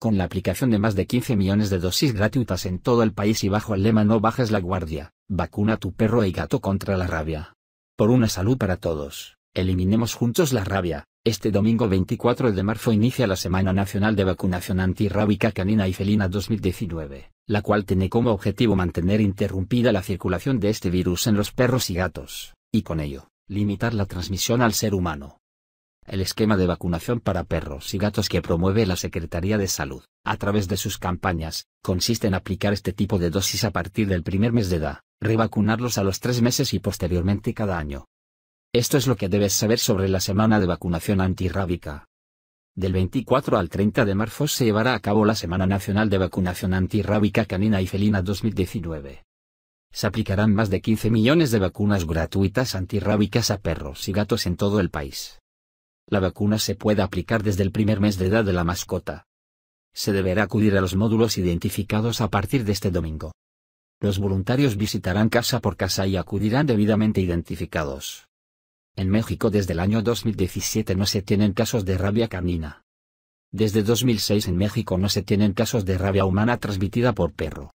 con la aplicación de más de 15 millones de dosis gratuitas en todo el país y bajo el lema No bajes la guardia, vacuna tu perro y gato contra la rabia. Por una salud para todos, eliminemos juntos la rabia. Este domingo 24 de marzo inicia la Semana Nacional de Vacunación Antirrábica Canina y Felina 2019, la cual tiene como objetivo mantener interrumpida la circulación de este virus en los perros y gatos, y con ello, limitar la transmisión al ser humano el esquema de vacunación para perros y gatos que promueve la Secretaría de Salud, a través de sus campañas, consiste en aplicar este tipo de dosis a partir del primer mes de edad, revacunarlos a los tres meses y posteriormente cada año. Esto es lo que debes saber sobre la semana de vacunación antirrábica. Del 24 al 30 de marzo se llevará a cabo la Semana Nacional de Vacunación Antirrábica Canina y Felina 2019 se aplicarán más de 15 millones de vacunas gratuitas antirrábicas a perros y gatos en todo el país la vacuna se puede aplicar desde el primer mes de edad de la mascota. Se deberá acudir a los módulos identificados a partir de este domingo. Los voluntarios visitarán casa por casa y acudirán debidamente identificados. En México desde el año 2017 no se tienen casos de rabia canina. Desde 2006 en México no se tienen casos de rabia humana transmitida por perro.